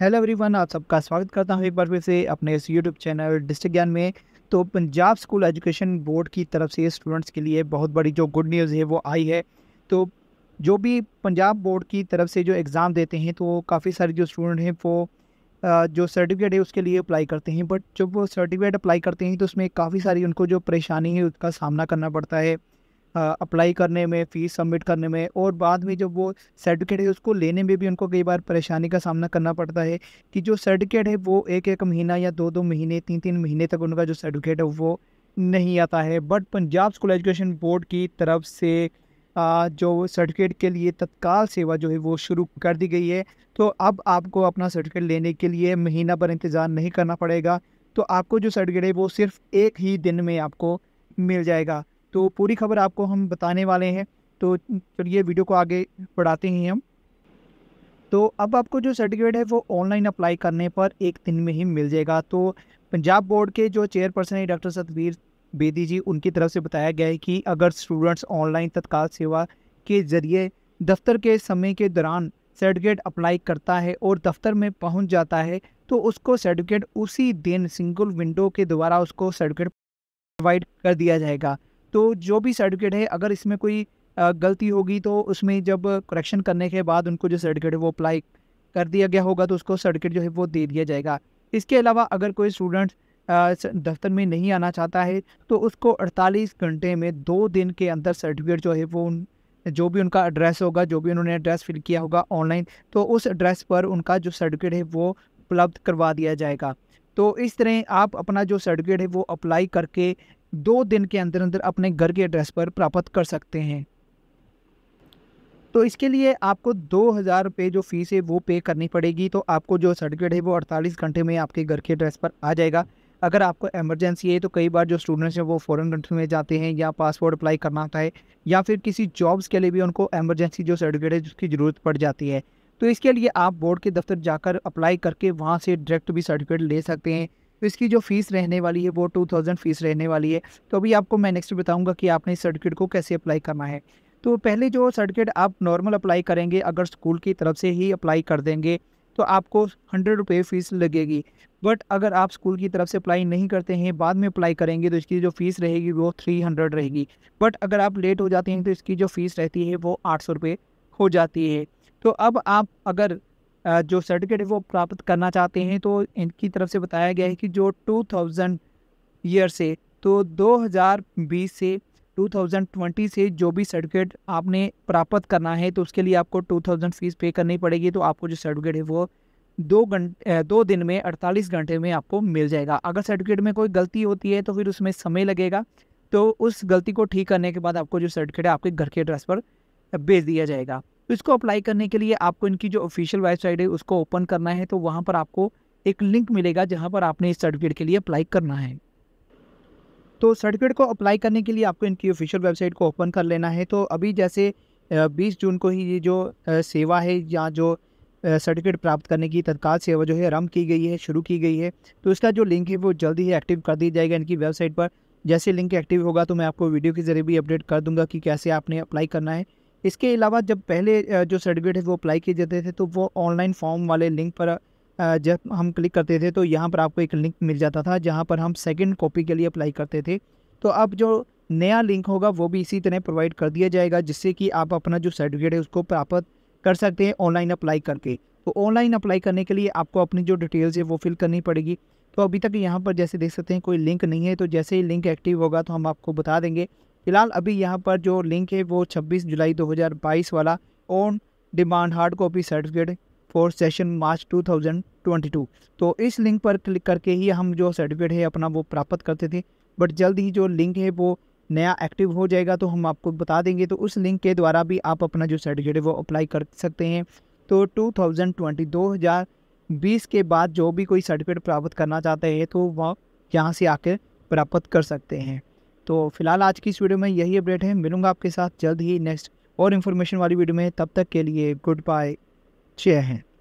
hello everyone आप सबका स्वागत करता हूं एक बार फिर से अपने इस यूट्यूब चैनल डिस्ट्रिक्ट ज्ञान में तो पंजाब स्कूल एजुकेशन बोर्ड की तरफ से स्टूडेंट्स के लिए बहुत बड़ी जो गुड न्यूज़ है वो आई है तो जो भी पंजाब बोर्ड की तरफ से जो एग्ज़ाम देते हैं तो काफ़ी सारे जो स्टूडेंट हैं वो जो सर्टिफिकेट है उसके लिए अप्लाई करते हैं बट जब वो सर्टिफिकेट अप्लाई करते हैं तो उसमें काफ़ी सारी उनको जो परेशानी है उसका सामना करना पड़ता है अप्लाई करने में फ़ीस सबमिट करने में और बाद में जब वो सर्टिफिकेट है उसको लेने में भी उनको कई बार परेशानी का सामना करना पड़ता है कि जो सर्टिफिकेट है वो एक एक महीना या दो दो महीने तीन तीन महीने तक उनका जो सर्टिफिकेट है वो नहीं आता है but Punjab school education board की तरफ से आ, जो सर्टिफिकेट के लिए तत्काल सेवा जो है वो शुरू कर दी गई है तो अब आपको अपना सर्टिफिकेट लेने के लिए महीना भर इंतज़ार नहीं करना पड़ेगा तो आपको जो सर्टिफिकेट है वो सिर्फ एक ही दिन में आपको मिल जाएगा तो पूरी खबर आपको हम बताने वाले हैं तो चलिए वीडियो को आगे बढ़ाते हैं हम तो अब आपको जो सर्टिफिकेट है वो ऑनलाइन अप्लाई करने पर एक दिन में ही मिल जाएगा तो पंजाब बोर्ड के जो चेयरपर्सन है डॉक्टर सतवीर बेदी जी उनकी तरफ से बताया गया है कि अगर स्टूडेंट्स ऑनलाइन तत्काल सेवा के जरिए दफ्तर के समय के दौरान सर्टिफिकेट अप्लाई करता है और दफ्तर में पहुंच जाता है तो उसको सर्टिफिकेट उसी दिन सिंगल विंडो के द्वारा उसको सर्टिफिकेट प्रोवाइड कर दिया जाएगा तो जो भी सर्टिफिकेट है अगर इसमें कोई गलती होगी तो उसमें जब करेक्शन करने के बाद उनको जो सर्टिफिकेट है वो अप्लाई कर दिया गया होगा तो उसको सर्टिफिकेट जो है वो दे दिया जाएगा इसके अलावा अगर कोई स्टूडेंट दफ्तर में नहीं आना चाहता है तो उसको 48 घंटे में दो दिन के अंदर सर्टिफिकेट जो है वो उन जो भी उनका एड्रेस होगा जो भी उन्होंने एड्रेस फिल किया होगा ऑनलाइन तो उस एड्रेस पर उनका जो सर्टिफिकेट है वो उपलब्ध करवा दिया जाएगा तो इस तरह आप अपना जो सर्टिफिकेट है वो अप्लाई करके दो दिन के अंदर अंदर अपने घर के एड्रेस पर प्राप्त कर सकते हैं तो इसके लिए आपको दो हज़ार रुपये जो फ़ीस है वो पे करनी पड़ेगी तो आपको जो सर्टिफिकेट है वो अड़तालीस घंटे में आपके घर के एड्रेस पर आ जाएगा अगर आपको एमरजेंसी है तो कई बार जो स्टूडेंट्स हैं वो फॉरेन कंट्री में जाते हैं या पासपोर्ट अप्लाई करना होता है या फिर किसी जॉब्स के लिए भी उनको एमरजेंसी जो सर्टिफिकेट है उसकी ज़रूरत पड़ जाती है तो इसके लिए आप बोर्ड के दफ्तर जाकर अप्लाई करके वहाँ से डायरेक्ट भी सर्टिफिकेट ले सकते हैं तो इसकी जो फीस रहने वाली है वो टू थाउजेंड फीस रहने वाली है तो अभी आपको मैं नेक्स्ट बताऊँगा कि आपने इस सर्टिफिकेट को कैसे अप्लाई करना है तो पहले जो सर्टिफिकेट आप नॉर्मल अप्लाई करेंगे अगर स्कूल की तरफ से ही अप्लाई कर देंगे तो आपको हंड्रेड रुपये फ़ीस लगेगी बट अगर आप स्कूल की तरफ से अप्लाई नहीं करते हैं बाद में अप्लाई करेंगे तो इसकी जो फ़ीस रहेगी वो थ्री हंड्रेड रहेगी बट अगर आप लेट हो जाते हैं तो इसकी जो फ़ीस रहती है वो आठ सौ रुपये हो जाती है तो अब आप अगर जो सर्टिफिकेट है वो प्राप्त करना चाहते हैं तो इनकी तरफ से बताया गया है कि जो 2000 ईयर से तो 2020 से 2020 से जो भी सर्टिफिकेट आपने प्राप्त करना है तो उसके लिए आपको 2000 फीस पे करनी पड़ेगी तो आपको जो सर्टिफिकेट है वो दो घंटे दो दिन में 48 घंटे में आपको मिल जाएगा अगर सर्टिफिकेट में कोई गलती होती है तो फिर उसमें समय लगेगा तो उस गलती को ठीक करने के बाद आपको जो सर्टिफिकेट है आपके घर के एड्रेस पर भेज दिया जाएगा तो इसको अप्लाई करने के लिए आपको इनकी जो ऑफिशियल वेबसाइट है उसको ओपन करना है तो वहाँ पर आपको एक लिंक मिलेगा जहाँ पर आपने इस सर्टिफिकेट के लिए अप्लाई करना है तो सर्टिफिकेट को अप्लाई करने के लिए आपको इनकी ऑफिशियल वेबसाइट को ओपन कर लेना है तो अभी जैसे 20 जून को ही ये जो सेवा है या जो सर्टिफिकेट प्राप्त करने की तत्काल सेवा जो है आरम्भ की गई है शुरू की गई है तो इसका जो लिंक है वो जल्दी ही एक्टिव कर दिया जाएगा इनकी वेबसाइट पर जैसे लिंक एक्टिव होगा तो मैं आपको वीडियो के ज़रिए भी अपडेट कर दूंगा कि कैसे आपने अप्लाई करना है इसके अलावा जब पहले जो सर्टिफिकेट है वो अप्लाई किए जाते थे तो वो ऑनलाइन फॉर्म वाले लिंक पर जब हम क्लिक करते थे तो यहाँ पर आपको एक लिंक मिल जाता था जहाँ पर हम सेकेंड कॉपी के लिए अप्लाई करते थे तो अब जो नया लिंक होगा वो भी इसी तरह प्रोवाइड कर दिया जाएगा जिससे कि आप अपना जो सर्टिफिकेट है उसको प्राप्त कर सकते हैं ऑनलाइन अप्लाई करके तो ऑनलाइन अप्लाई करने के लिए आपको अपनी जो डिटेल्स है वो फिल करनी पड़ेगी तो अभी तक यहाँ पर जैसे देख सकते हैं कोई लिंक नहीं है तो जैसे ही लिंक एक्टिव होगा तो हम आपको बता देंगे फिलहाल अभी यहाँ पर जो लिंक है वो 26 जुलाई 2022 वाला on demand hard copy certificate for session March 2022 तो इस लिंक पर क्लिक करके ही हम जो सर्टिफिकेट है अपना वो प्राप्त करते थे बट जल्द ही जो लिंक है वो नया एक्टिव हो जाएगा तो हम आपको बता देंगे तो उस लिंक के द्वारा भी आप अपना जो सर्टिफिकेट है वो अप्लाई कर सकते हैं तो 2020 थाउजेंड के बाद जो भी कोई सर्टिफिकेट प्राप्त करना चाहते हैं तो वह यहाँ से आकर प्राप्त कर सकते हैं तो फिलहाल आज की इस वीडियो में यही अपडेट है मिलूंगा आपके साथ जल्द ही नेक्स्ट और इन्फॉर्मेशन वाली वीडियो में तब तक के लिए गुड बाय जय हिंद